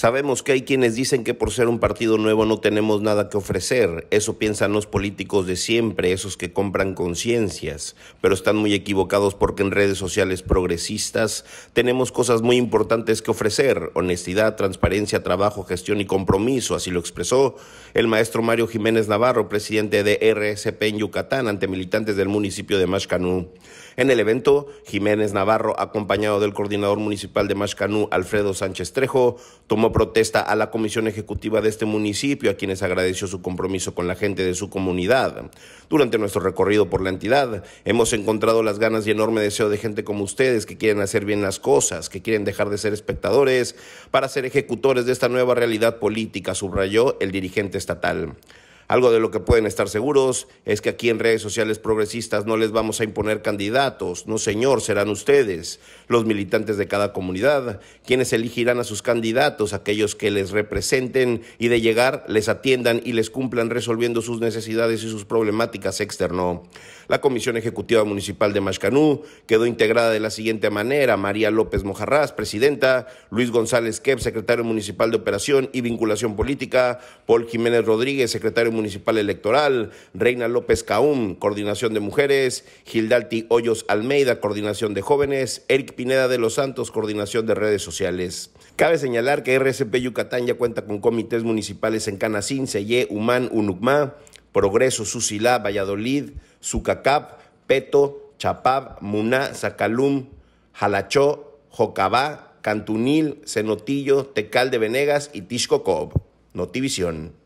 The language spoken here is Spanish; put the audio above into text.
Sabemos que hay quienes dicen que por ser un partido nuevo no tenemos nada que ofrecer. Eso piensan los políticos de siempre, esos que compran conciencias. Pero están muy equivocados porque en redes sociales progresistas tenemos cosas muy importantes que ofrecer. Honestidad, transparencia, trabajo, gestión y compromiso. Así lo expresó el maestro Mario Jiménez Navarro, presidente de RSP en Yucatán, ante militantes del municipio de Mashcanú. En el evento, Jiménez Navarro, acompañado del coordinador municipal de Mashcanú, Alfredo Sánchez Trejo, tomó protesta a la comisión ejecutiva de este municipio, a quienes agradeció su compromiso con la gente de su comunidad. Durante nuestro recorrido por la entidad, hemos encontrado las ganas y enorme deseo de gente como ustedes que quieren hacer bien las cosas, que quieren dejar de ser espectadores para ser ejecutores de esta nueva realidad política, subrayó el dirigente estatal. Algo de lo que pueden estar seguros es que aquí en redes sociales progresistas no les vamos a imponer candidatos, no señor, serán ustedes, los militantes de cada comunidad, quienes elegirán a sus candidatos, aquellos que les representen y de llegar les atiendan y les cumplan resolviendo sus necesidades y sus problemáticas externo. La Comisión Ejecutiva Municipal de Mashcanú quedó integrada de la siguiente manera: María López Mojarrás, presidenta, Luis González Kep, secretario municipal de Operación y Vinculación Política, Paul Jiménez Rodríguez, secretario municipal Municipal Electoral, Reina López Caúm, Coordinación de Mujeres, Gildalti Hoyos Almeida, Coordinación de Jóvenes, Eric Pineda de los Santos, Coordinación de Redes Sociales. Cabe señalar que RCP Yucatán ya cuenta con comités municipales en Canasín, Seyé, Humán, Unucmá, Progreso, Susilá, Valladolid, Zucacap, Peto, Chapab, Muná, Zacalum, Jalachó, Jocabá, Cantunil, Cenotillo, Tecal de Venegas y Tixcocob. Notivisión.